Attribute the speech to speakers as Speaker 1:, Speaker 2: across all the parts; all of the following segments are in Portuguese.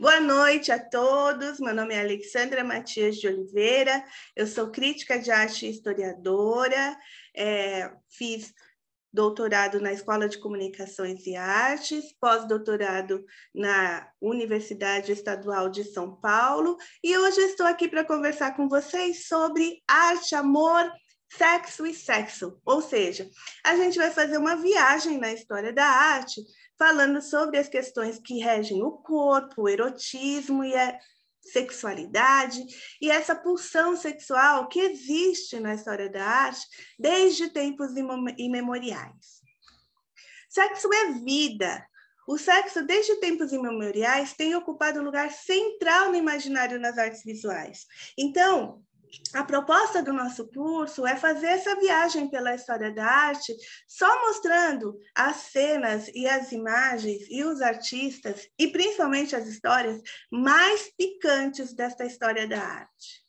Speaker 1: Boa noite a todos. Meu nome é Alexandra Matias de Oliveira. Eu sou crítica de arte e historiadora. É, fiz doutorado na Escola de Comunicações e Artes, pós-doutorado na Universidade Estadual de São Paulo, e hoje estou aqui para conversar com vocês sobre arte, amor, sexo e sexo. Ou seja, a gente vai fazer uma viagem na história da arte falando sobre as questões que regem o corpo, o erotismo e a sexualidade, e essa pulsão sexual que existe na história da arte desde tempos imemoriais. Sexo é vida. O sexo, desde tempos imemoriais, tem ocupado um lugar central no imaginário nas artes visuais. Então, a proposta do nosso curso é fazer essa viagem pela história da arte, só mostrando as cenas e as imagens e os artistas, e principalmente as histórias mais picantes desta história da arte.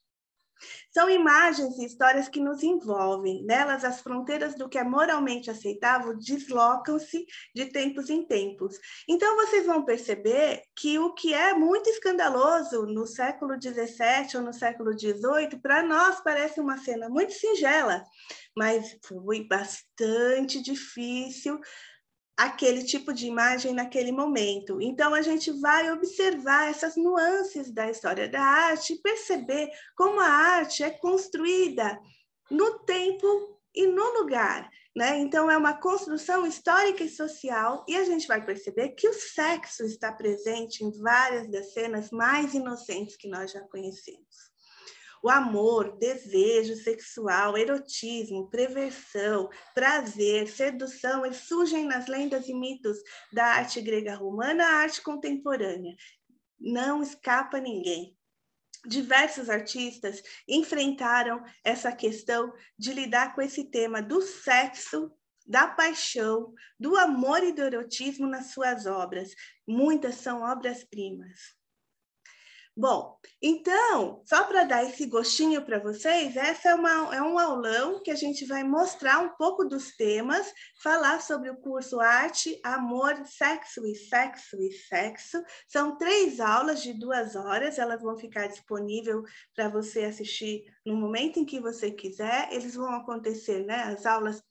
Speaker 1: São imagens e histórias que nos envolvem. Nelas, as fronteiras do que é moralmente aceitável deslocam-se de tempos em tempos. Então, vocês vão perceber que o que é muito escandaloso no século XVII ou no século XVIII, para nós parece uma cena muito singela, mas foi bastante difícil aquele tipo de imagem naquele momento. Então, a gente vai observar essas nuances da história da arte e perceber como a arte é construída no tempo e no lugar. Né? Então, é uma construção histórica e social, e a gente vai perceber que o sexo está presente em várias das cenas mais inocentes que nós já conhecemos. O amor, desejo sexual, erotismo, prevenção prazer, sedução, eles surgem nas lendas e mitos da arte grega romana, a arte contemporânea. Não escapa ninguém. Diversos artistas enfrentaram essa questão de lidar com esse tema do sexo da paixão, do amor e do erotismo nas suas obras. Muitas são obras-primas. Bom, então, só para dar esse gostinho para vocês, essa é, uma, é um aulão que a gente vai mostrar um pouco dos temas, falar sobre o curso Arte, Amor, Sexo e Sexo e Sexo. São três aulas de duas horas, elas vão ficar disponíveis para você assistir no momento em que você quiser. Eles vão acontecer, né? As aulas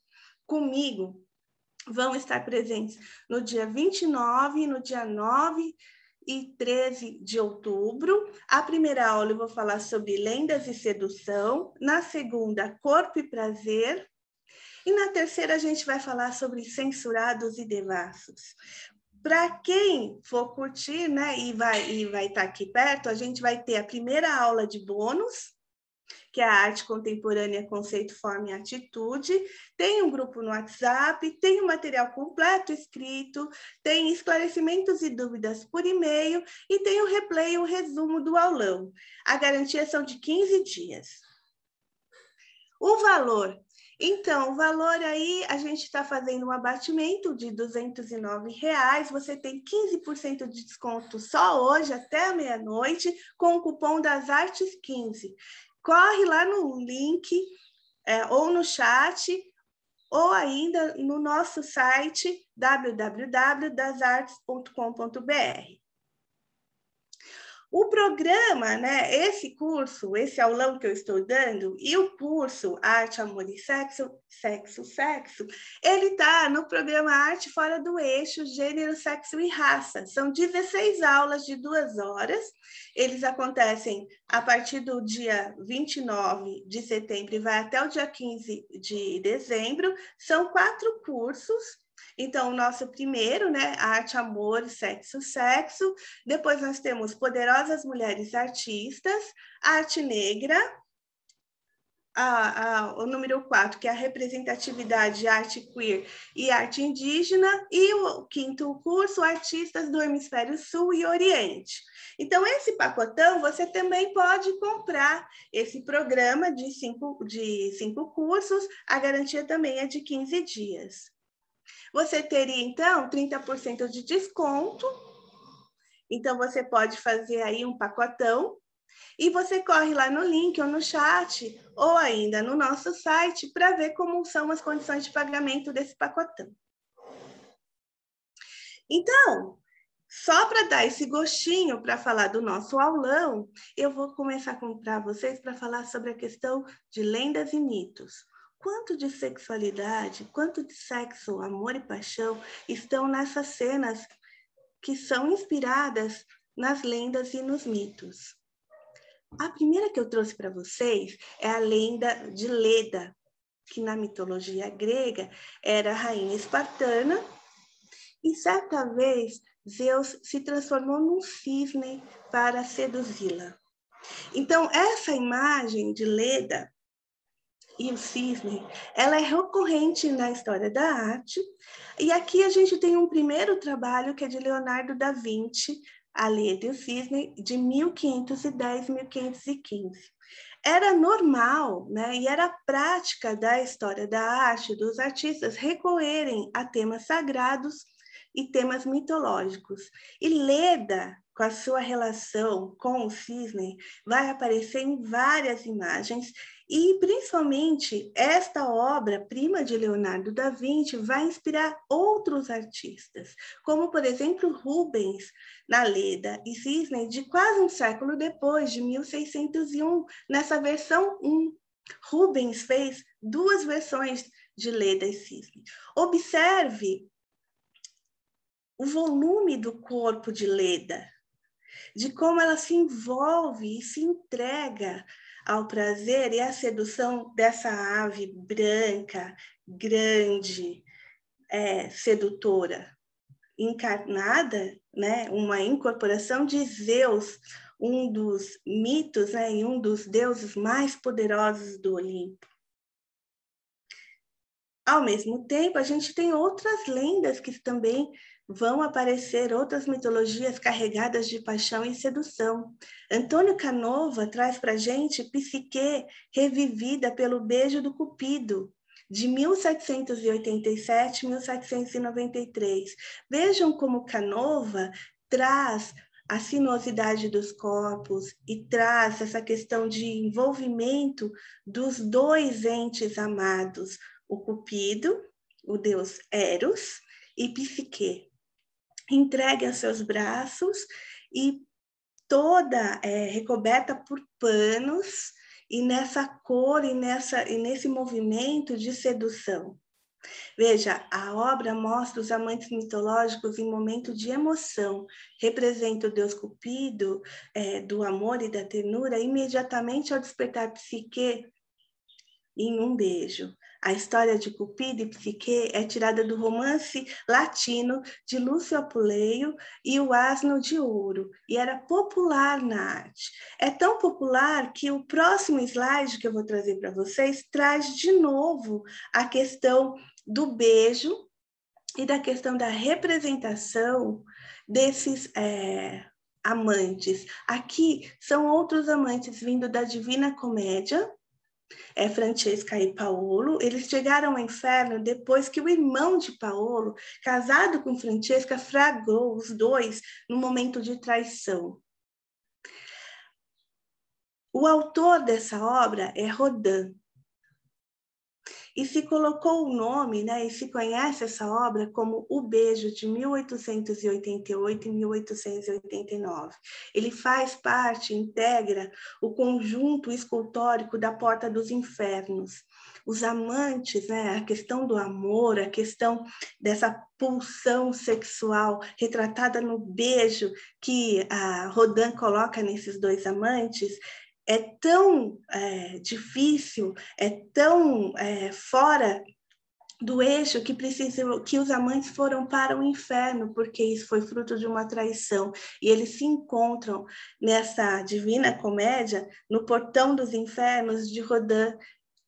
Speaker 1: comigo vão estar presentes no dia 29 e no dia 9 e 13 de outubro. A primeira aula eu vou falar sobre lendas e sedução, na segunda, corpo e prazer, e na terceira a gente vai falar sobre censurados e devassos. Para quem for curtir, né, e vai e vai estar tá aqui perto, a gente vai ter a primeira aula de bônus que é a Arte Contemporânea Conceito, Forma e Atitude. Tem um grupo no WhatsApp, tem o um material completo escrito, tem esclarecimentos e dúvidas por e-mail e tem o um replay um o resumo do aulão. A garantia são de 15 dias. O valor então, o valor aí, a gente está fazendo um abatimento de R$ reais. Você tem 15% de desconto só hoje, até meia-noite, com o cupom das artes 15 corre lá no link é, ou no chat ou ainda no nosso site www.dasartes.com.br. O programa, né, esse curso, esse aulão que eu estou dando, e o curso Arte, Amor e Sexo, Sexo, Sexo, ele está no programa Arte Fora do Eixo, Gênero, Sexo e Raça. São 16 aulas de duas horas. Eles acontecem a partir do dia 29 de setembro e vai até o dia 15 de dezembro. São quatro cursos então, o nosso primeiro, né, arte, amor, sexo, sexo. Depois nós temos poderosas mulheres artistas, arte negra, a, a, o número 4, que é a representatividade arte queer e arte indígena, e o quinto o curso, artistas do hemisfério sul e oriente. Então, esse pacotão você também pode comprar esse programa de cinco, de cinco cursos, a garantia também é de 15 dias. Você teria, então, 30% de desconto. Então, você pode fazer aí um pacotão. E você corre lá no link ou no chat, ou ainda no nosso site, para ver como são as condições de pagamento desse pacotão. Então, só para dar esse gostinho para falar do nosso aulão, eu vou começar com para vocês para falar sobre a questão de lendas e mitos. Quanto de sexualidade, quanto de sexo, amor e paixão estão nessas cenas que são inspiradas nas lendas e nos mitos? A primeira que eu trouxe para vocês é a lenda de Leda, que na mitologia grega era rainha espartana, e certa vez Zeus se transformou num cisne para seduzi-la. Então, essa imagem de Leda e o cisne, ela é recorrente na história da arte. E aqui a gente tem um primeiro trabalho que é de Leonardo da Vinci, A Leda e o Cisne, de 1510-1515. Era normal né, e era prática da história da arte, dos artistas, recorrerem a temas sagrados e temas mitológicos. E Leda com a sua relação com o cisne vai aparecer em várias imagens e principalmente esta obra prima de Leonardo da Vinci vai inspirar outros artistas, como por exemplo Rubens na Leda e Cisne de quase um século depois, de 1601, nessa versão 1. Rubens fez duas versões de Leda e Cisne. Observe o volume do corpo de Leda, de como ela se envolve e se entrega ao prazer e à sedução dessa ave branca, grande, é, sedutora, encarnada, né, uma incorporação de Zeus, um dos mitos né, e um dos deuses mais poderosos do Olimpo. Ao mesmo tempo, a gente tem outras lendas que também vão aparecer outras mitologias carregadas de paixão e sedução. Antônio Canova traz para gente Psique revivida pelo beijo do Cupido, de 1787 1793. Vejam como Canova traz a sinuosidade dos corpos e traz essa questão de envolvimento dos dois entes amados, o Cupido, o deus Eros, e Psique entregue aos seus braços e toda é, recoberta por panos e nessa cor e, nessa, e nesse movimento de sedução. Veja, a obra mostra os amantes mitológicos em momento de emoção. Representa o deus cupido é, do amor e da ternura imediatamente ao despertar psique em um beijo. A história de Cupido e Psique é tirada do romance latino de Lúcio Apuleio e O Asno de Ouro, e era popular na arte. É tão popular que o próximo slide que eu vou trazer para vocês traz de novo a questão do beijo e da questão da representação desses é, amantes. Aqui são outros amantes vindo da Divina Comédia, é, Francesca e Paolo, eles chegaram ao inferno depois que o irmão de Paolo, casado com Francesca, fragou os dois no momento de traição. O autor dessa obra é Rodin, e se colocou o nome, né, e se conhece essa obra como O Beijo de 1888 e 1889. Ele faz parte, integra o conjunto escultórico da Porta dos Infernos. Os amantes, né, a questão do amor, a questão dessa pulsão sexual retratada no beijo que a Rodin coloca nesses dois amantes, é tão é, difícil, é tão é, fora do eixo que precisam que os amantes foram para o inferno porque isso foi fruto de uma traição e eles se encontram nessa divina comédia no portão dos infernos de Rodin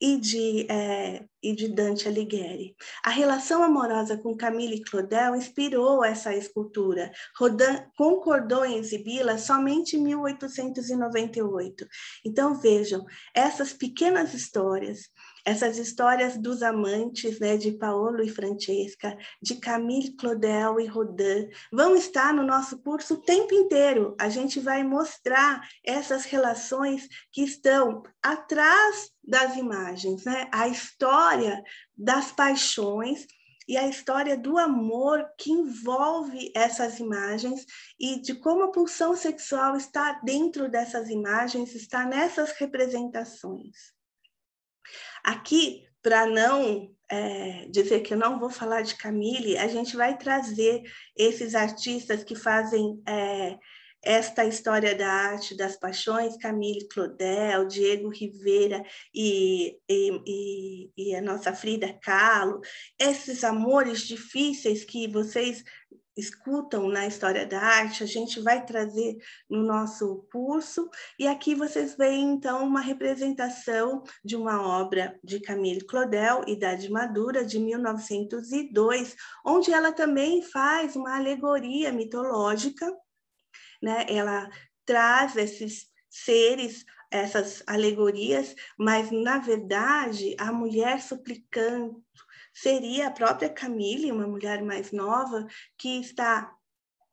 Speaker 1: e de é, e de Dante Alighieri. A relação amorosa com Camille Claudel inspirou essa escultura. Rodin concordou em exibi-la somente em 1898. Então vejam, essas pequenas histórias, essas histórias dos amantes, né, de Paolo e Francesca, de Camille Claudel e Rodin, vão estar no nosso curso o tempo inteiro. A gente vai mostrar essas relações que estão atrás das imagens, né? A história história das paixões e a história do amor que envolve essas imagens e de como a pulsão sexual está dentro dessas imagens, está nessas representações. Aqui, para não é, dizer que eu não vou falar de Camille, a gente vai trazer esses artistas que fazem é, esta história da arte das paixões, Camille Claudel, Diego Rivera e, e, e, e a nossa Frida Kahlo, esses amores difíceis que vocês escutam na história da arte, a gente vai trazer no nosso curso. E aqui vocês veem, então, uma representação de uma obra de Camille Claudel, Idade Madura, de 1902, onde ela também faz uma alegoria mitológica né? Ela traz esses seres, essas alegorias, mas na verdade a mulher suplicando seria a própria Camille, uma mulher mais nova, que está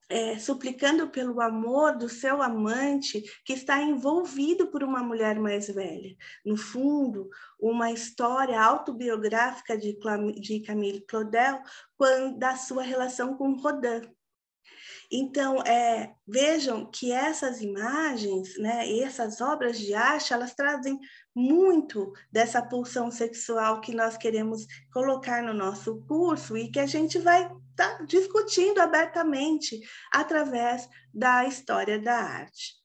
Speaker 1: é, suplicando pelo amor do seu amante que está envolvido por uma mulher mais velha. No fundo, uma história autobiográfica de, de Camille Claudel quando, da sua relação com Rodin. Então, é, vejam que essas imagens, né, e essas obras de arte, elas trazem muito dessa pulsão sexual que nós queremos colocar no nosso curso e que a gente vai estar tá discutindo abertamente através da história da arte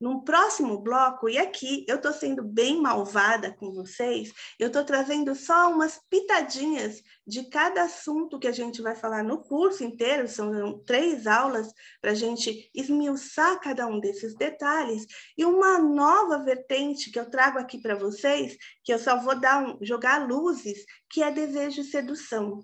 Speaker 1: num próximo bloco, e aqui eu estou sendo bem malvada com vocês, eu estou trazendo só umas pitadinhas de cada assunto que a gente vai falar no curso inteiro, são três aulas para a gente esmiuçar cada um desses detalhes, e uma nova vertente que eu trago aqui para vocês, que eu só vou dar um, jogar luzes, que é desejo e sedução.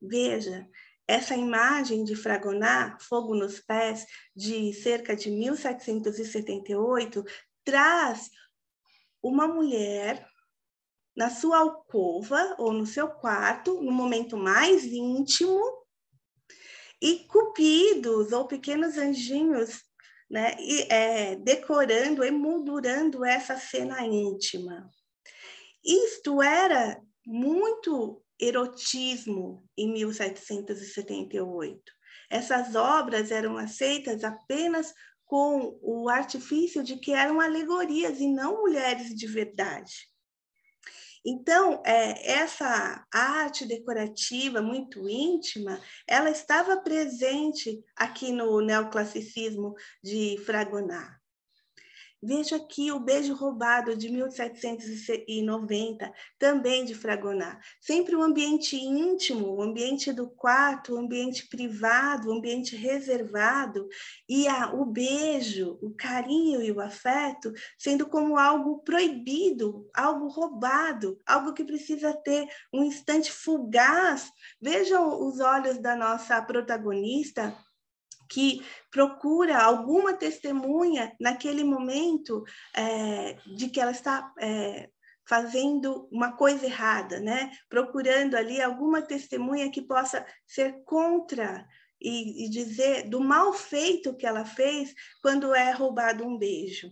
Speaker 1: Veja, essa imagem de Fragonard, Fogo nos Pés, de cerca de 1778, traz uma mulher na sua alcova ou no seu quarto, no momento mais íntimo, e cupidos ou pequenos anjinhos né, e, é, decorando, emoldurando essa cena íntima. Isto era muito erotismo em 1778. Essas obras eram aceitas apenas com o artifício de que eram alegorias e não mulheres de verdade. Então, é, essa arte decorativa muito íntima, ela estava presente aqui no neoclassicismo de Fragonard. Veja aqui o beijo roubado de 1790, também de Fragonard. Sempre um ambiente íntimo, o um ambiente do quarto, o um ambiente privado, o um ambiente reservado, e a, o beijo, o carinho e o afeto sendo como algo proibido, algo roubado, algo que precisa ter um instante fugaz. Vejam os olhos da nossa protagonista que procura alguma testemunha naquele momento é, de que ela está é, fazendo uma coisa errada, né? Procurando ali alguma testemunha que possa ser contra e, e dizer do mal feito que ela fez quando é roubado um beijo.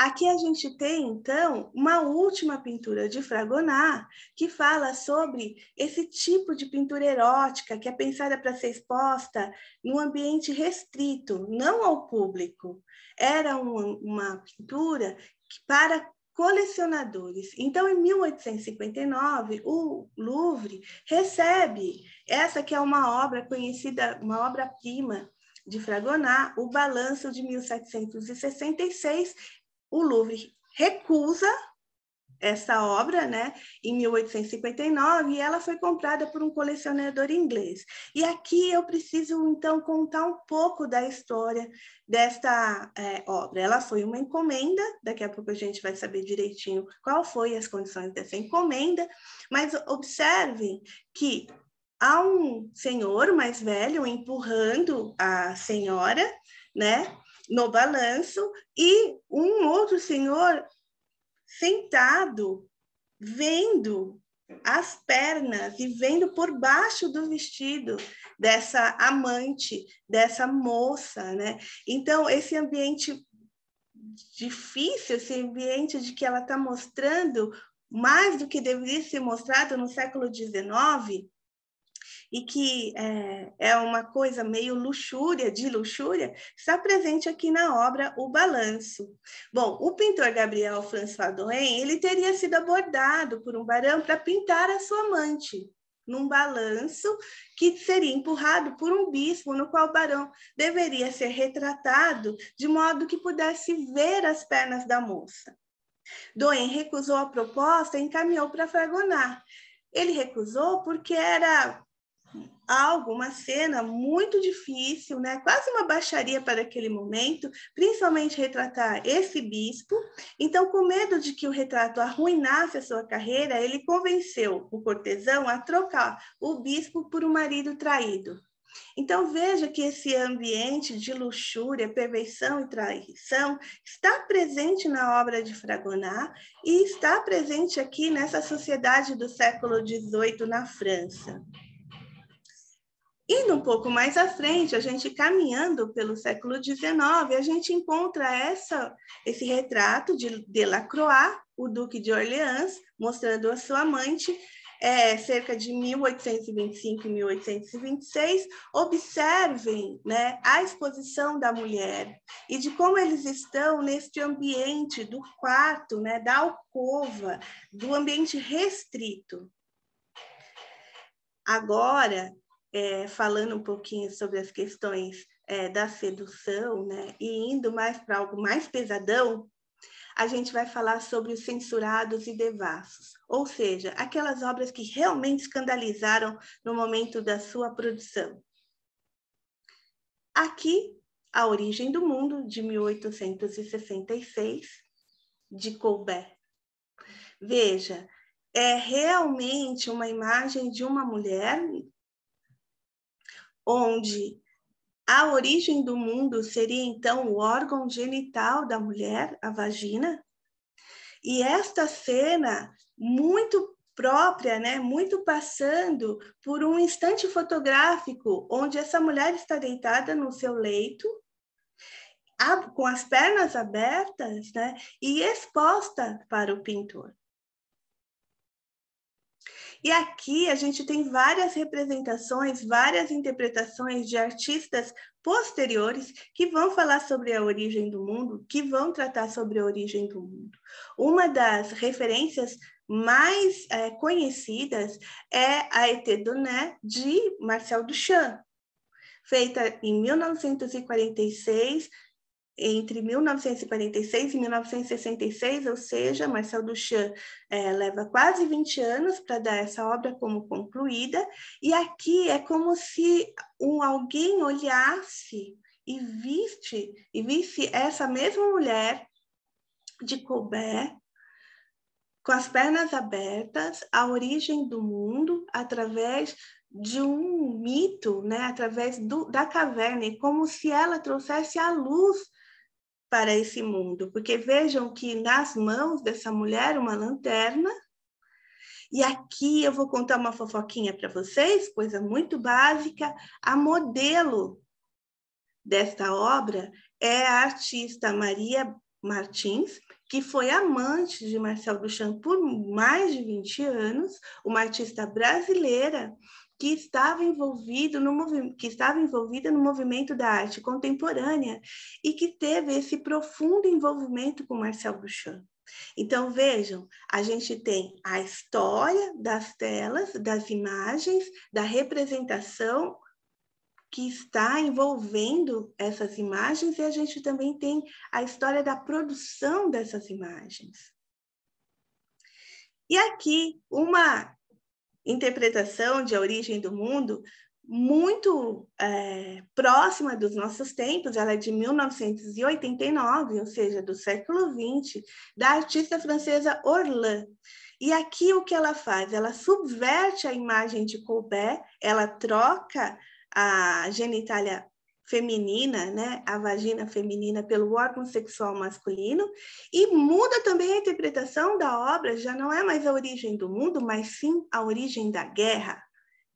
Speaker 1: Aqui a gente tem, então, uma última pintura de Fragonard, que fala sobre esse tipo de pintura erótica que é pensada para ser exposta num ambiente restrito, não ao público. Era uma, uma pintura que, para colecionadores. Então, em 1859, o Louvre recebe essa que é uma obra conhecida, uma obra-prima de Fragonard, O Balanço de 1766, o Louvre recusa essa obra, né, em 1859, e ela foi comprada por um colecionador inglês. E aqui eu preciso, então, contar um pouco da história desta é, obra. Ela foi uma encomenda, daqui a pouco a gente vai saber direitinho qual foi as condições dessa encomenda, mas observem que há um senhor mais velho empurrando a senhora, né, no balanço e um outro senhor sentado, vendo as pernas e vendo por baixo do vestido dessa amante, dessa moça, né? Então, esse ambiente difícil, esse ambiente de que ela está mostrando mais do que deveria ser mostrado no século XIX, e que é, é uma coisa meio luxúria, de luxúria, está presente aqui na obra O Balanço. Bom, o pintor Gabriel François Doen, ele teria sido abordado por um barão para pintar a sua amante, num balanço que seria empurrado por um bispo, no qual o barão deveria ser retratado de modo que pudesse ver as pernas da moça. Doen recusou a proposta e encaminhou para Fragonard. Ele recusou porque era algo, uma cena muito difícil, né? quase uma baixaria para aquele momento, principalmente retratar esse bispo. Então, com medo de que o retrato arruinasse a sua carreira, ele convenceu o cortesão a trocar o bispo por um marido traído. Então veja que esse ambiente de luxúria, perfeição e traição está presente na obra de Fragonard e está presente aqui nessa sociedade do século XVIII na França. Indo um pouco mais à frente, a gente caminhando pelo século XIX, a gente encontra essa, esse retrato de Delacroix, o Duque de Orleans, mostrando a sua amante, é, cerca de 1825 e 1826. Observem né, a exposição da mulher e de como eles estão neste ambiente do quarto, né, da alcova, do ambiente restrito. Agora, é, falando um pouquinho sobre as questões é, da sedução, né, e indo mais para algo mais pesadão, a gente vai falar sobre os censurados e devassos, ou seja, aquelas obras que realmente escandalizaram no momento da sua produção. Aqui, A Origem do Mundo, de 1866, de Colbert. Veja, é realmente uma imagem de uma mulher onde a origem do mundo seria então o órgão genital da mulher, a vagina. E esta cena muito própria, né, muito passando por um instante fotográfico onde essa mulher está deitada no seu leito, com as pernas abertas, né, e exposta para o pintor. E aqui a gente tem várias representações, várias interpretações de artistas posteriores que vão falar sobre a origem do mundo, que vão tratar sobre a origem do mundo. Uma das referências mais é, conhecidas é a Et Doné de Marcel Duchamp, feita em 1946 entre 1946 e 1966, ou seja, Marcel Duchamp é, leva quase 20 anos para dar essa obra como concluída, e aqui é como se um, alguém olhasse e visse, e visse essa mesma mulher de Colbert com as pernas abertas, a origem do mundo através de um mito, né, através do, da caverna, e como se ela trouxesse à luz para esse mundo, porque vejam que nas mãos dessa mulher uma lanterna. E aqui eu vou contar uma fofoquinha para vocês, coisa muito básica. A modelo desta obra é a artista Maria Martins, que foi amante de Marcel Duchamp por mais de 20 anos, uma artista brasileira que estava envolvido no que estava envolvida no movimento da arte contemporânea e que teve esse profundo envolvimento com Marcel Duchamp. Então vejam, a gente tem a história das telas, das imagens, da representação que está envolvendo essas imagens e a gente também tem a história da produção dessas imagens. E aqui, uma interpretação de A Origem do Mundo muito é, próxima dos nossos tempos, ela é de 1989, ou seja, do século XX, da artista francesa Orlan. E aqui o que ela faz? Ela subverte a imagem de Colbert, ela troca a genitália feminina, né, a vagina feminina pelo órgão sexual masculino, e muda também a interpretação da obra, já não é mais a origem do mundo, mas sim a origem da guerra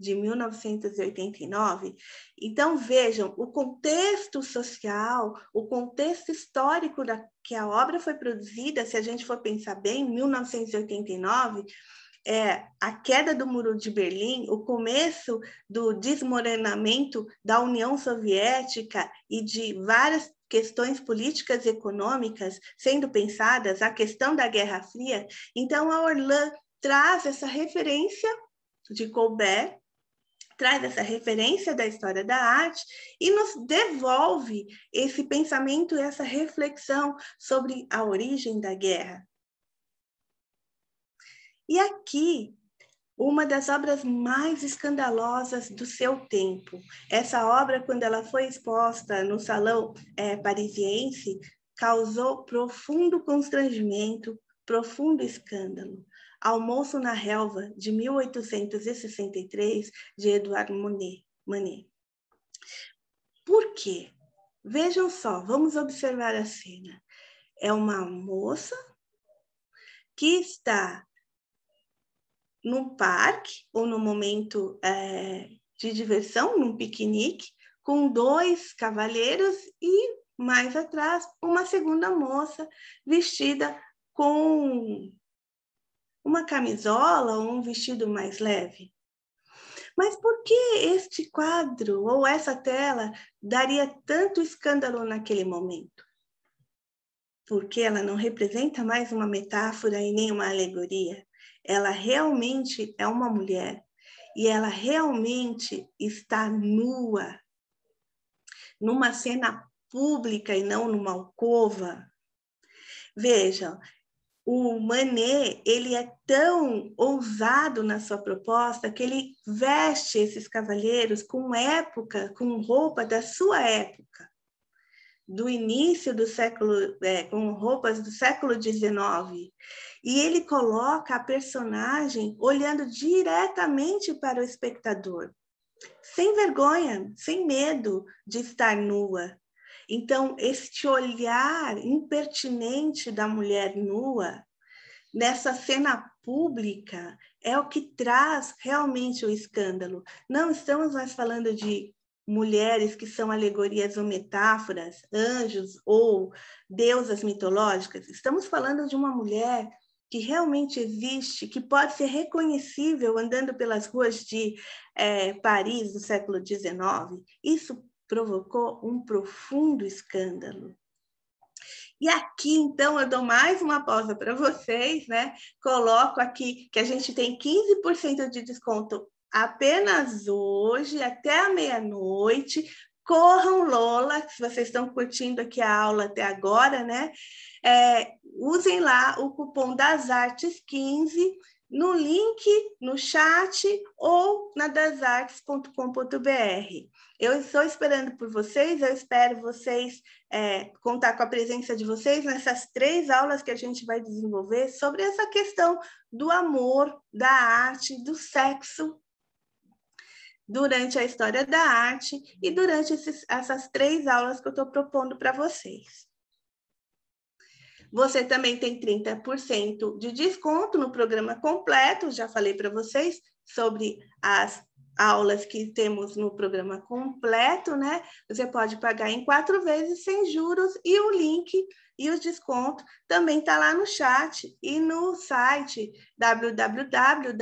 Speaker 1: de 1989. Então, vejam, o contexto social, o contexto histórico da que a obra foi produzida, se a gente for pensar bem, 1989, é a queda do Muro de Berlim, o começo do desmoronamento da União Soviética e de várias questões políticas e econômicas sendo pensadas, a questão da Guerra Fria. Então, a Orlan traz essa referência de Colbert, traz essa referência da história da arte e nos devolve esse pensamento e essa reflexão sobre a origem da guerra, e aqui, uma das obras mais escandalosas do seu tempo. Essa obra, quando ela foi exposta no Salão é, Parisiense, causou profundo constrangimento, profundo escândalo. Almoço na Relva, de 1863, de Edouard Monet. Manet. Por quê? Vejam só, vamos observar a cena. É uma moça que está no parque ou no momento é, de diversão, num piquenique, com dois cavalheiros e mais atrás uma segunda moça vestida com uma camisola ou um vestido mais leve. Mas por que este quadro ou essa tela daria tanto escândalo naquele momento? Porque ela não representa mais uma metáfora e nem uma alegoria ela realmente é uma mulher e ela realmente está nua, numa cena pública e não numa alcova. Vejam, o Manet, ele é tão ousado na sua proposta que ele veste esses cavalheiros com época, com roupa da sua época do início do século, é, com roupas do século XIX, e ele coloca a personagem olhando diretamente para o espectador, sem vergonha, sem medo de estar nua. Então, este olhar impertinente da mulher nua nessa cena pública é o que traz realmente o escândalo. Não estamos mais falando de mulheres que são alegorias ou metáforas, anjos ou deusas mitológicas, estamos falando de uma mulher que realmente existe, que pode ser reconhecível andando pelas ruas de é, Paris do século XIX. Isso provocou um profundo escândalo. E aqui, então, eu dou mais uma pausa para vocês, né? Coloco aqui que a gente tem 15% de desconto apenas hoje, até a meia-noite. Corram Lola, se vocês estão curtindo aqui a aula até agora, né? É, usem lá o cupom das artes 15 no link no chat ou na dasartes.com.br. Eu estou esperando por vocês, eu espero vocês é, contar com a presença de vocês nessas três aulas que a gente vai desenvolver sobre essa questão do amor, da arte, do sexo durante a história da arte e durante esses, essas três aulas que eu estou propondo para vocês. Você também tem 30% de desconto no programa completo, já falei para vocês sobre as aulas que temos no programa completo, né? Você pode pagar em quatro vezes sem juros e o link e o desconto também está lá no chat e no site www.dasartes.com.br.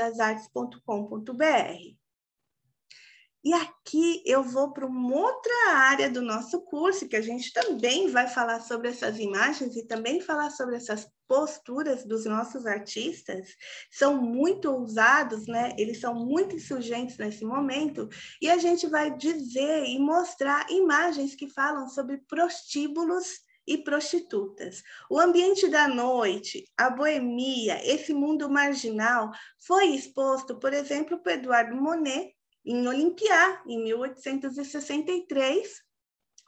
Speaker 1: E aqui eu vou para uma outra área do nosso curso, que a gente também vai falar sobre essas imagens e também falar sobre essas posturas dos nossos artistas. São muito ousados, né? Eles são muito insurgentes nesse momento. E a gente vai dizer e mostrar imagens que falam sobre prostíbulos e prostitutas. O ambiente da noite, a boemia, esse mundo marginal foi exposto, por exemplo, por Eduardo Monet em Olimpiá, em 1863.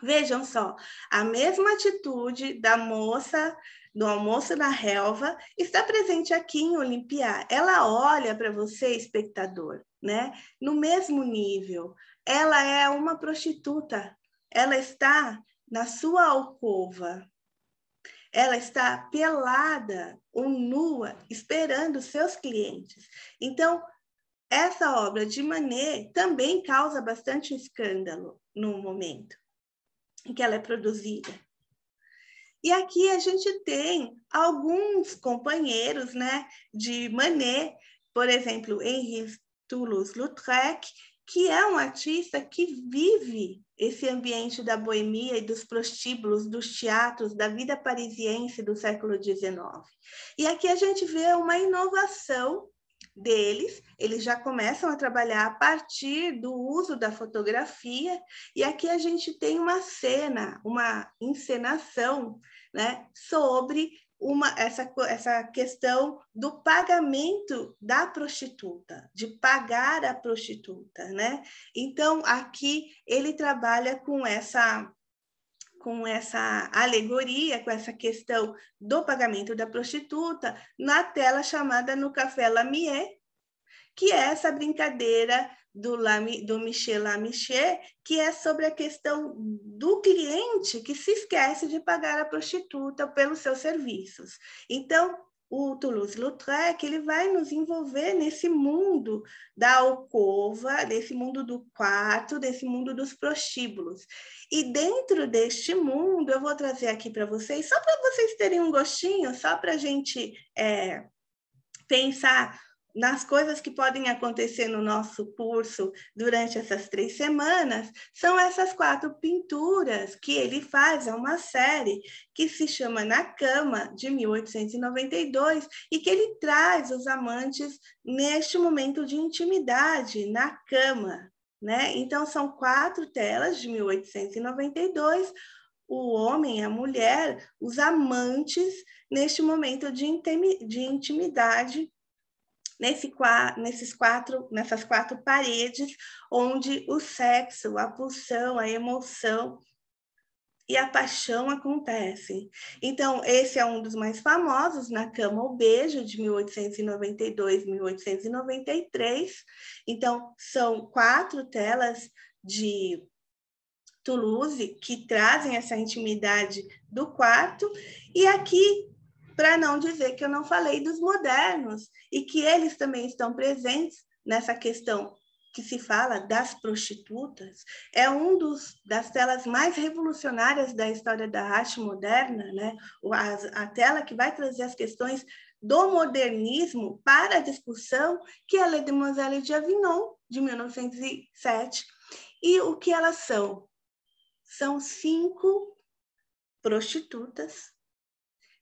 Speaker 1: Vejam só, a mesma atitude da moça do almoço na relva está presente aqui em Olimpiá. Ela olha para você, espectador, né? No mesmo nível. Ela é uma prostituta. Ela está na sua alcova. Ela está pelada ou nua, esperando seus clientes. Então, essa obra de Manet também causa bastante escândalo no momento em que ela é produzida. E aqui a gente tem alguns companheiros né, de Manet, por exemplo, Henri Toulouse-Lautrec, que é um artista que vive esse ambiente da boemia e dos prostíbulos, dos teatros, da vida parisiense do século XIX. E aqui a gente vê uma inovação deles, eles já começam a trabalhar a partir do uso da fotografia, e aqui a gente tem uma cena, uma encenação né, sobre uma, essa, essa questão do pagamento da prostituta, de pagar a prostituta. Né? Então, aqui ele trabalha com essa com essa alegoria, com essa questão do pagamento da prostituta, na tela chamada No Café Lamier, que é essa brincadeira do, Lamy, do Michel Lamichet, que é sobre a questão do cliente que se esquece de pagar a prostituta pelos seus serviços. Então, o Toulouse-Lautrec, ele vai nos envolver nesse mundo da alcova, desse mundo do quarto, desse mundo dos prostíbulos. E dentro deste mundo, eu vou trazer aqui para vocês, só para vocês terem um gostinho, só para a gente é, pensar nas coisas que podem acontecer no nosso curso durante essas três semanas, são essas quatro pinturas que ele faz, é uma série que se chama Na Cama, de 1892, e que ele traz os amantes neste momento de intimidade, na cama. Né? Então, são quatro telas de 1892, o homem a mulher, os amantes, neste momento de intimidade nesse, nesses quatro, nessas quatro paredes, onde o sexo, a pulsão, a emoção e a paixão acontecem. Então, esse é um dos mais famosos, Na Cama o Beijo, de 1892, 1893. Então, são quatro telas de Toulouse que trazem essa intimidade do quarto. E aqui para não dizer que eu não falei dos modernos e que eles também estão presentes nessa questão que se fala das prostitutas, é um dos das telas mais revolucionárias da história da arte moderna, né? A, a tela que vai trazer as questões do modernismo para a discussão, que é a Mademoiselle de Avignon, de 1907. E o que elas são? São cinco prostitutas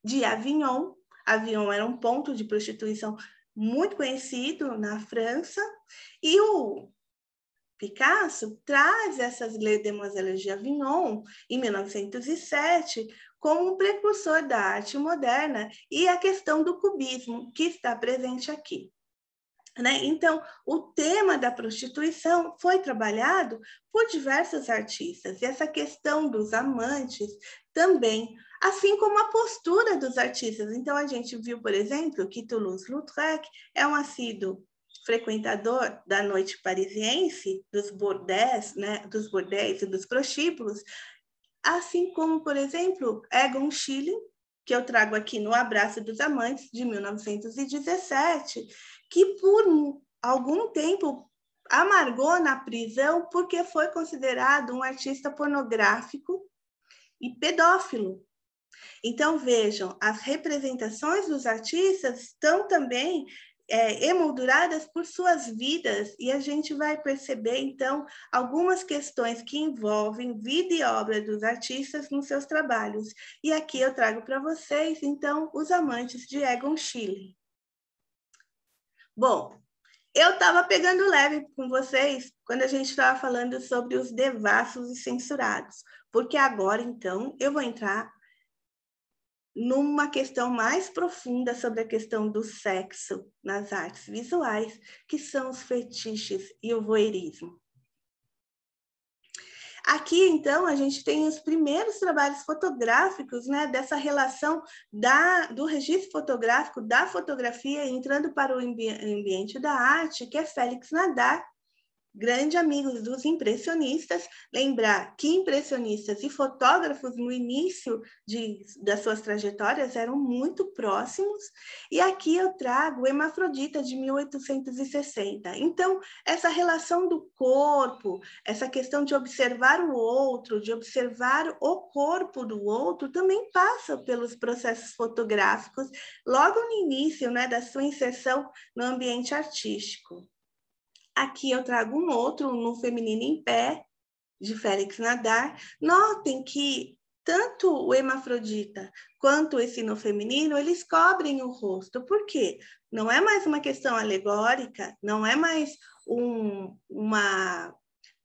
Speaker 1: de Avignon. Avignon era um ponto de prostituição muito conhecido na França, e o Picasso traz essas leis demoiselles de Avignon, em 1907, como um precursor da arte moderna e a questão do cubismo, que está presente aqui. Né? Então, o tema da prostituição foi trabalhado por diversos artistas, e essa questão dos amantes, também, assim como a postura dos artistas. Então, a gente viu, por exemplo, que Toulouse-Lautrec é um assíduo frequentador da noite parisiense, dos bordéis, né, dos bordéis e dos prostíbulos, assim como, por exemplo, Egon Schiele, que eu trago aqui no Abraço dos Amantes, de 1917, que por algum tempo amargou na prisão porque foi considerado um artista pornográfico e pedófilo. Então, vejam, as representações dos artistas estão também é, emolduradas por suas vidas, e a gente vai perceber, então, algumas questões que envolvem vida e obra dos artistas nos seus trabalhos. E aqui eu trago para vocês, então, os amantes de Egon Schiele. Bom, eu estava pegando leve com vocês quando a gente estava falando sobre os devassos e censurados, porque agora então eu vou entrar numa questão mais profunda sobre a questão do sexo nas artes visuais, que são os fetiches e o voyeurismo. Aqui, então, a gente tem os primeiros trabalhos fotográficos, né, dessa relação da, do registro fotográfico, da fotografia, entrando para o ambi ambiente da arte, que é Félix Nadar, grande amigo dos impressionistas. Lembrar que impressionistas e fotógrafos, no início de, das suas trajetórias, eram muito próximos. E aqui eu trago Hemafrodita de 1860. Então, essa relação do corpo, essa questão de observar o outro, de observar o corpo do outro, também passa pelos processos fotográficos, logo no início né, da sua inserção no ambiente artístico. Aqui eu trago um outro no Feminino em Pé, de Félix Nadar. Notem que tanto o hemafrodita quanto esse no feminino, eles cobrem o rosto. Por quê? Não é mais uma questão alegórica, não é mais um, uma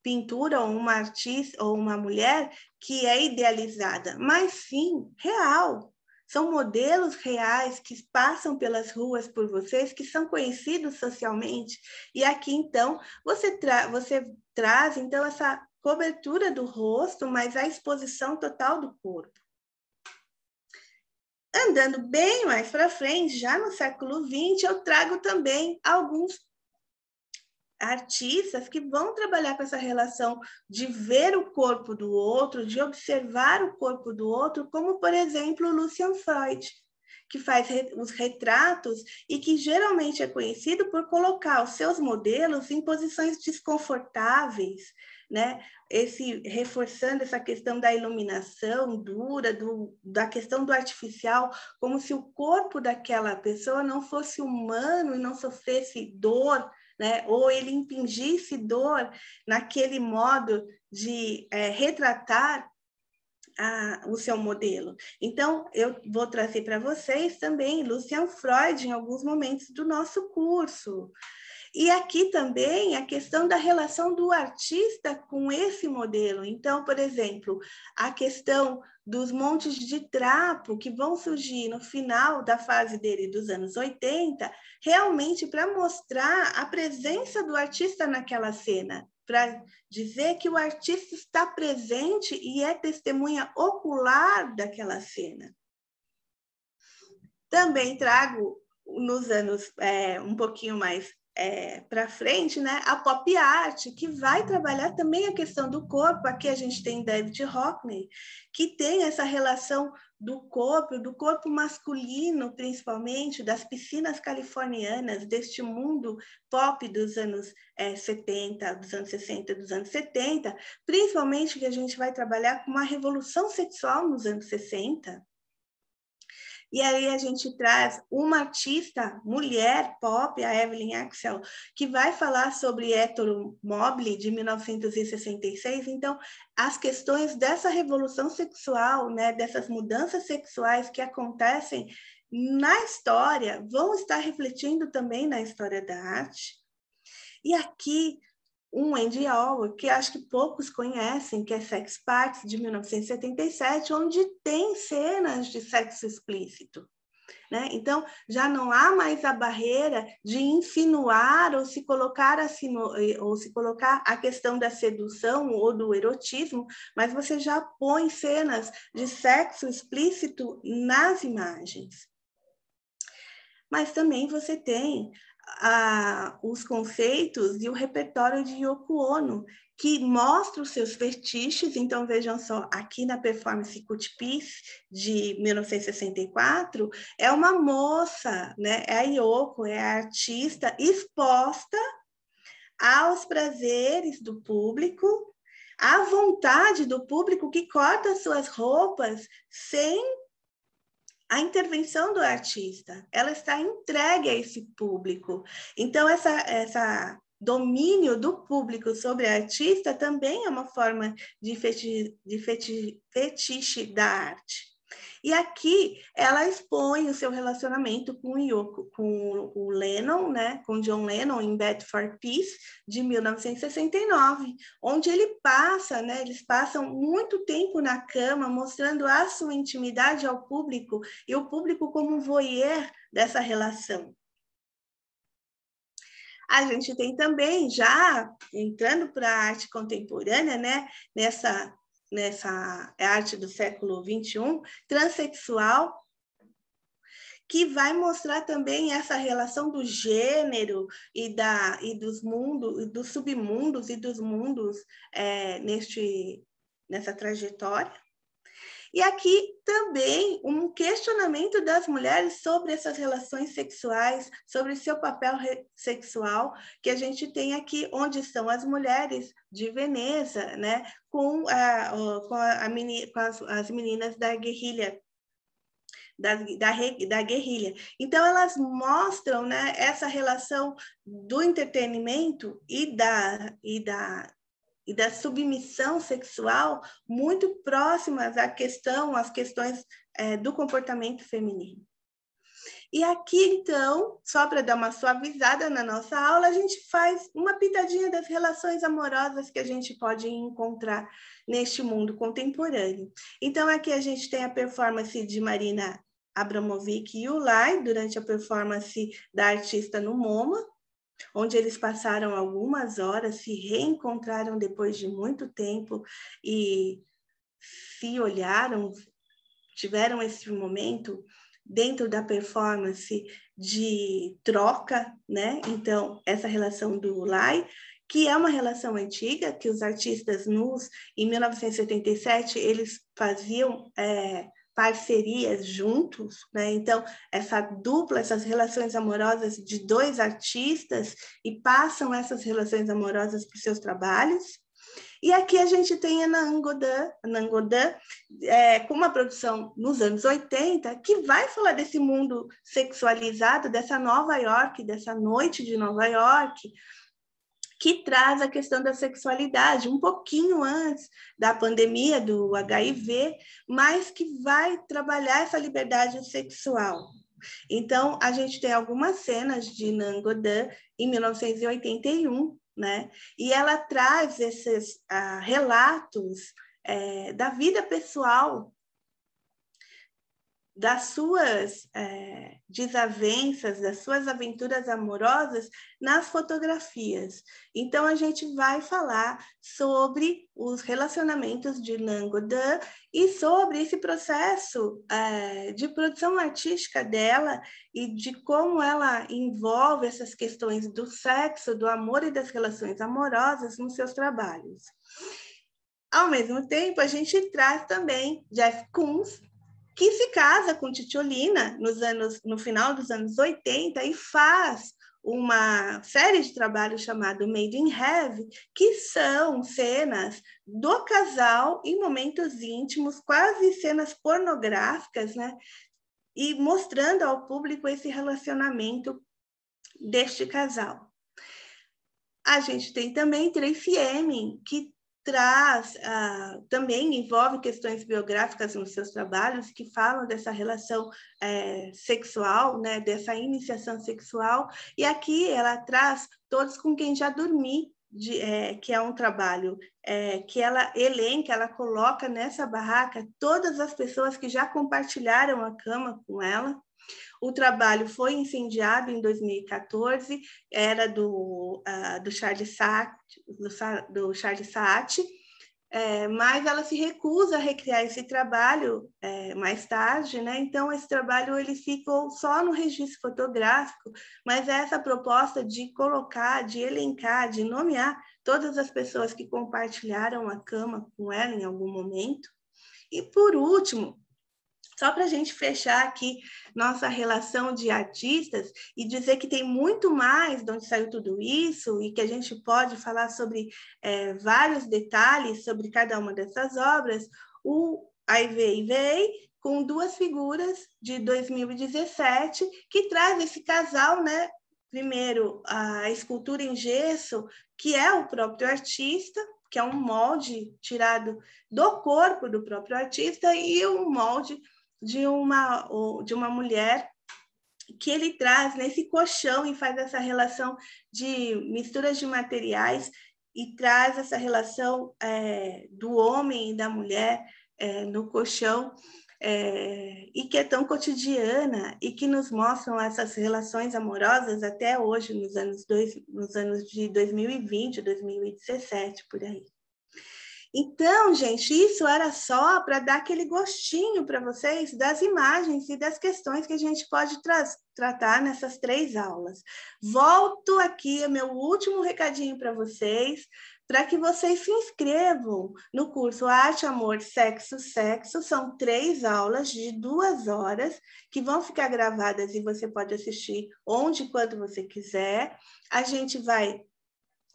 Speaker 1: pintura ou uma artista ou uma mulher que é idealizada, mas sim real, são modelos reais que passam pelas ruas por vocês, que são conhecidos socialmente. E aqui, então, você, tra você traz então essa cobertura do rosto, mas a exposição total do corpo. Andando bem mais para frente, já no século XX, eu trago também alguns artistas que vão trabalhar com essa relação de ver o corpo do outro, de observar o corpo do outro, como, por exemplo, Lucian Freud, que faz os retratos e que geralmente é conhecido por colocar os seus modelos em posições desconfortáveis, né? Esse reforçando essa questão da iluminação dura, do, da questão do artificial, como se o corpo daquela pessoa não fosse humano e não sofresse dor, né? ou ele impingisse dor naquele modo de é, retratar a, o seu modelo. Então, eu vou trazer para vocês também Lucian Freud em alguns momentos do nosso curso. E aqui também a questão da relação do artista com esse modelo. Então, por exemplo, a questão dos montes de trapo que vão surgir no final da fase dele dos anos 80, realmente para mostrar a presença do artista naquela cena, para dizer que o artista está presente e é testemunha ocular daquela cena. Também trago nos anos é, um pouquinho mais é, eh, para frente, né, a pop art, que vai trabalhar também a questão do corpo. Aqui a gente tem David Hockney, que tem essa relação do corpo, do corpo masculino, principalmente, das piscinas californianas, deste mundo pop dos anos é, eh, 70, dos anos 60, dos anos 70, principalmente que a gente vai trabalhar com uma revolução sexual nos anos 60, e aí a gente traz uma artista mulher pop, a Evelyn Axel, que vai falar sobre Héctor Mobley de 1966. Então, as questões dessa revolução sexual, né, dessas mudanças sexuais que acontecem na história, vão estar refletindo também na história da arte. E aqui um Andy Hall, que acho que poucos conhecem, que é Sex Parts, de 1977, onde tem cenas de sexo explícito. Né? Então, já não há mais a barreira de insinuar ou se, colocar a sinu... Eh, ou se colocar a questão da sedução ou do erotismo, mas você já põe cenas de sexo explícito nas imagens mas também você tem a, os conceitos e o repertório de Yoko Ono, que mostra os seus fetiches. Então, vejam só, aqui na performance Cut Piece de 1964, é uma moça, né? é a Yoko, é a artista exposta aos prazeres do público, à vontade do público que corta suas roupas sem a intervenção do artista, ela está entregue a esse público. Então, essa, essa domínio do público sobre a artista também é uma forma de, feti, de feti, fetiche da arte. E aqui ela expõe o seu relacionamento com o, Yoko, com o Lennon, né, com John Lennon em *Bed for Peace de 1969, onde ele passa, né, eles passam muito tempo na cama mostrando a sua intimidade ao público e o público como um voyeur dessa relação. A gente tem também, já entrando para a arte contemporânea, né, nessa nessa é arte do século XXI, transexual, que vai mostrar também essa relação do gênero e, da, e dos mundos, dos submundos e dos mundos é, neste, nessa trajetória. E aqui também um questionamento das mulheres sobre essas relações sexuais, sobre seu papel sexual, que a gente tem aqui, onde estão as mulheres de Veneza, né, com, a, com, a, a meni, com as, as meninas da guerrilha da, da, da, guerrilha. Então, elas mostram né, essa relação do entretenimento e da, e da e da submissão sexual muito próximas à questão, às questões é, do comportamento feminino. E aqui, então, só para dar uma suavizada na nossa aula, a gente faz uma pitadinha das relações amorosas que a gente pode encontrar neste mundo contemporâneo. Então, aqui a gente tem a performance de Marina Abramovic e Ulay, durante a performance da artista no MoMA, onde eles passaram algumas horas, se reencontraram depois de muito tempo e se olharam, tiveram esse momento dentro da performance de troca, né? Então, essa relação do Lai, que é uma relação antiga, que os artistas nus, em 1977, eles faziam é, parcerias juntos, né? Então, essa dupla, essas relações amorosas de dois artistas e passam essas relações amorosas para os seus trabalhos. E aqui a gente tem a Nangodã, Nangodã é, com uma produção nos anos 80, que vai falar desse mundo sexualizado, dessa Nova York, dessa noite de Nova York, que traz a questão da sexualidade, um pouquinho antes da pandemia do HIV, mas que vai trabalhar essa liberdade sexual. Então, a gente tem algumas cenas de Godin, em 1981, né? E ela traz esses ah, relatos eh, da vida pessoal das suas é, desavenças, das suas aventuras amorosas nas fotografias. Então, a gente vai falar sobre os relacionamentos de Nangodan e sobre esse processo é, de produção artística dela e de como ela envolve essas questões do sexo, do amor e das relações amorosas nos seus trabalhos. Ao mesmo tempo, a gente traz também Jeff Koons, que se casa com Titiolina nos anos, no final dos anos 80 e faz uma série de trabalhos chamado Made in Heaven que são cenas do casal em momentos íntimos, quase cenas pornográficas, né? E mostrando ao público esse relacionamento deste casal. A gente tem também Tracy Emin, que traz ah, também envolve questões biográficas nos seus trabalhos que falam dessa relação eh, sexual, né, dessa iniciação sexual e aqui ela traz todos com quem já dormi de, é, que é um trabalho é, que ela elenca, ela coloca nessa barraca todas as pessoas que já compartilharam a cama com ela, o trabalho foi incendiado em 2014, era do, uh, do Charles Saat, do, do Charles Saat é, mas ela se recusa a recriar esse trabalho é, mais tarde, né? Então esse trabalho ele ficou só no registro fotográfico, mas essa proposta de colocar, de elencar, de nomear todas as pessoas que compartilharam a cama com ela em algum momento. E por último, só para a gente fechar aqui nossa relação de artistas e dizer que tem muito mais de onde saiu tudo isso e que a gente pode falar sobre é, vários detalhes sobre cada uma dessas obras, o Aivei Vei, com duas figuras de 2017, que traz esse casal, né? Primeiro, a escultura em gesso, que é o próprio artista, que é um molde tirado do corpo do próprio artista, e um molde de uma, de uma mulher que ele traz nesse né, colchão e faz essa relação de misturas de materiais e traz essa relação é, do homem e da mulher é, no colchão é, e que é tão cotidiana e que nos mostram essas relações amorosas até hoje nos anos dois, nos anos de 2020 2017 por aí então, gente, isso era só para dar aquele gostinho para vocês das imagens e das questões que a gente pode tratar nessas três aulas. Volto aqui, é meu último recadinho para vocês, para que vocês se inscrevam no curso Arte, Amor, Sexo, Sexo. São três aulas de duas horas que vão ficar gravadas e você pode assistir onde e quando você quiser. A gente vai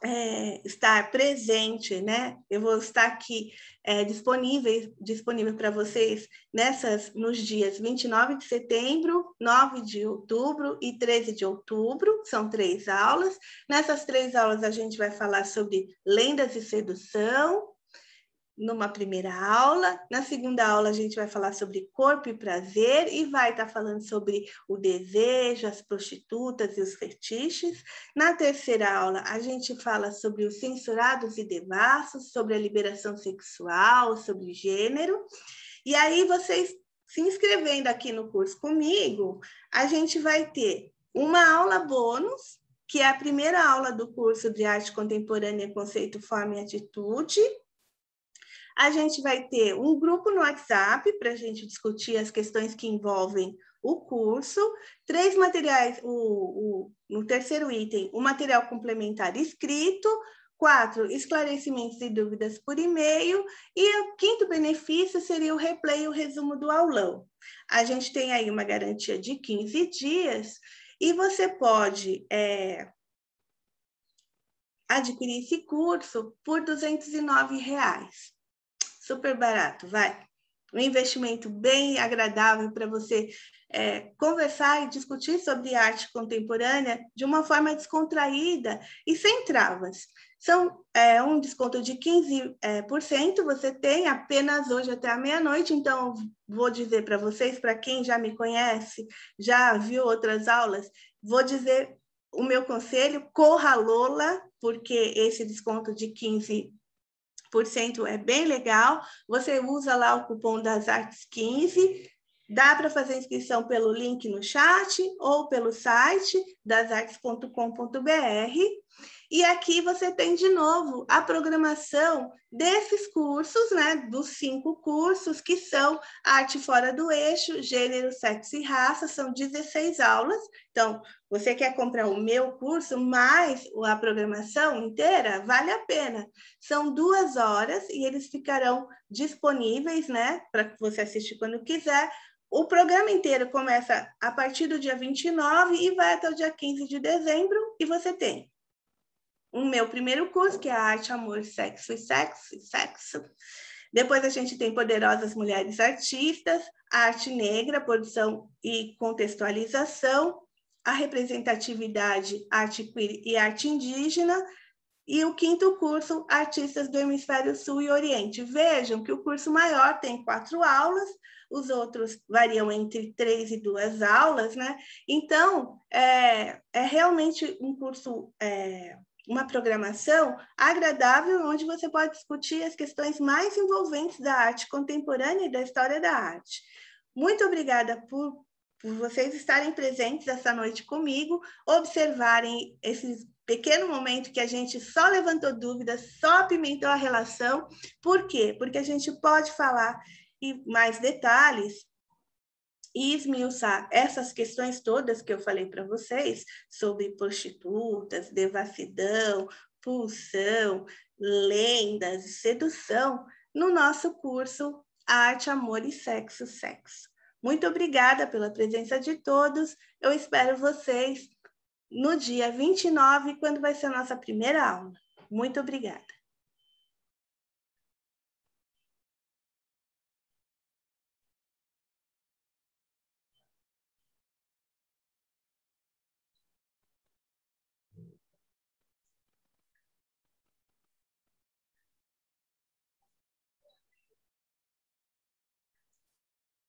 Speaker 1: é, estar presente, né? Eu vou estar aqui é, disponível, disponível para vocês nessas nos dias 29 de setembro, 9 de outubro e 13 de outubro, são três aulas. Nessas três aulas a gente vai falar sobre lendas e sedução, numa primeira aula. Na segunda aula, a gente vai falar sobre corpo e prazer e vai estar tá falando sobre o desejo, as prostitutas e os fetiches. Na terceira aula, a gente fala sobre os censurados e devassos, sobre a liberação sexual, sobre gênero. E aí, vocês se inscrevendo aqui no curso comigo, a gente vai ter uma aula bônus, que é a primeira aula do curso de arte contemporânea, conceito, forma e atitude, a gente vai ter um grupo no WhatsApp para a gente discutir as questões que envolvem o curso, três materiais, o, o, no terceiro item, o material complementar escrito, quatro, esclarecimentos e dúvidas por e-mail, e o quinto benefício seria o replay, o resumo do aulão. A gente tem aí uma garantia de 15 dias e você pode é, adquirir esse curso por R$ 209. Reais super barato, vai. Um investimento bem agradável para você é, conversar e discutir sobre arte contemporânea de uma forma descontraída e sem travas. São é, um desconto de 15%, é, por cento, você tem apenas hoje até a meia-noite, então vou dizer para vocês, para quem já me conhece, já viu outras aulas, vou dizer o meu conselho, corra Lola, porque esse desconto de 15 é bem legal. Você usa lá o cupom das artes 15. Dá para fazer inscrição pelo link no chat ou pelo site dasartes.com.br. E aqui você tem de novo a programação desses cursos, né? Dos cinco cursos que são Arte Fora do Eixo, Gênero, Sexo e Raça, são 16 aulas. Então, você quer comprar o meu curso, mais a programação inteira, vale a pena. São duas horas e eles ficarão disponíveis, né? Para você assistir quando quiser, o programa inteiro começa a partir do dia 29 e vai até o dia 15 de dezembro, e você tem o meu primeiro curso, que é Arte, Amor, Sexo e Sexo e Sexo. Depois a gente tem Poderosas Mulheres Artistas, Arte Negra, Produção e Contextualização, a Representatividade, Arte Queer e Arte Indígena, e o quinto curso, Artistas do Hemisfério Sul e Oriente. Vejam que o curso maior tem quatro aulas, os outros variam entre três e duas aulas, né? Então, é, é realmente um curso é, uma programação agradável onde você pode discutir as questões mais envolventes da arte contemporânea e da história da arte. Muito obrigada por, por vocês estarem presentes essa noite comigo, observarem esse pequeno momento que a gente só levantou dúvidas, só apimentou a relação. Por quê? Porque a gente pode falar e mais detalhes e esmiuçar essas questões todas que eu falei para vocês sobre prostitutas, devassidão, pulsão, lendas sedução no nosso curso Arte, Amor e Sexo, Sexo. Muito obrigada pela presença de todos. Eu espero vocês no dia 29, quando vai ser a nossa primeira aula. Muito obrigada.